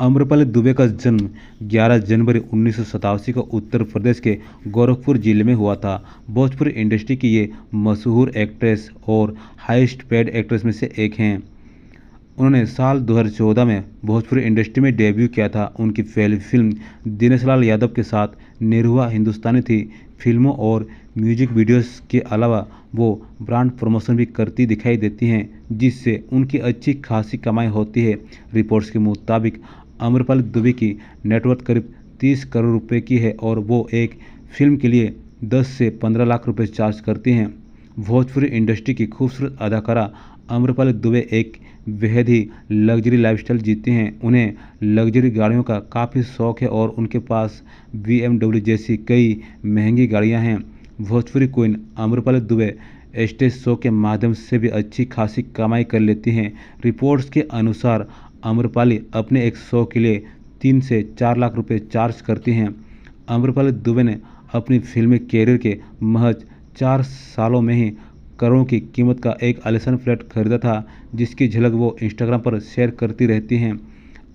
अम्रपाली दुबे का जन्म 11 जनवरी उन्नीस को उत्तर प्रदेश के गोरखपुर जिले में हुआ था भोजपुर इंडस्ट्री की ये मशहूर एक्ट्रेस और हाइस्ट पेड एक्ट्रेस में से एक हैं उन्होंने साल 2014 में भोजपुरी इंडस्ट्री में डेब्यू किया था उनकी पहली फिल्म दिनेश लाल यादव के साथ निरहुआ हिंदुस्तानी थी फिल्मों और म्यूजिक वीडियोस के अलावा वो ब्रांड प्रमोशन भी करती दिखाई देती हैं जिससे उनकी अच्छी खासी कमाई होती है रिपोर्ट्स के मुताबिक आम्रपाली दुबे की नेटवर्थ करीब 30 करोड़ रुपए की है और वो एक फिल्म के लिए 10 से 15 लाख रुपए चार्ज करती हैं भोजपुरी इंडस्ट्री की खूबसूरत अदाकारा आम्रपाली दुबे एक बेहद ही लग्जरी लाइफस्टाइल जीते हैं उन्हें लग्जरी गाड़ियों का काफ़ी शौक है और उनके पास बी जैसी कई महंगी गाड़ियाँ हैं Bhojpuri queen Amrapali Dubey stage show के माध्यम से भी अच्छी खासी कमाई कर लेती हैं रिपोर्ट्स के अनुसार आम्रपाली अपने एक शो के लिए तीन से चार लाख रुपए चार्ज करती हैं आम्रपाली दुबे ने अपनी फिल्मी कैरियर के महज चार सालों में ही करोड़ों की कीमत का एक आलिशान फ्लैट खरीदा था जिसकी झलक वो इंस्टाग्राम पर शेयर करती रहती हैं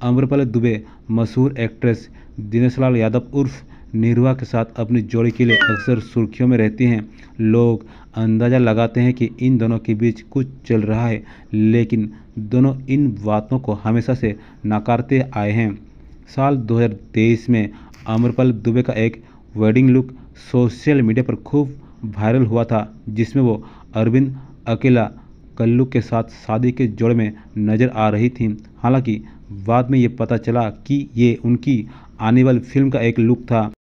आम्रपाली दुबे मशहूर एक्ट्रेस दिनेश लाल यादव उर्फ निर्वाह के साथ अपनी जोड़ी के लिए अक्सर सुर्खियों में रहती हैं लोग अंदाज़ा लगाते हैं कि इन दोनों के बीच कुछ चल रहा है लेकिन दोनों इन बातों को हमेशा से नकारते आए हैं साल 2023 में अमरपाल दुबे का एक वेडिंग लुक सोशल मीडिया पर खूब वायरल हुआ था जिसमें वो अरविंद अकेला कल्लू के साथ शादी के जोड़ में नज़र आ रही थी हालांकि बाद में ये पता चला कि ये उनकी आने वाली फिल्म का एक लुक था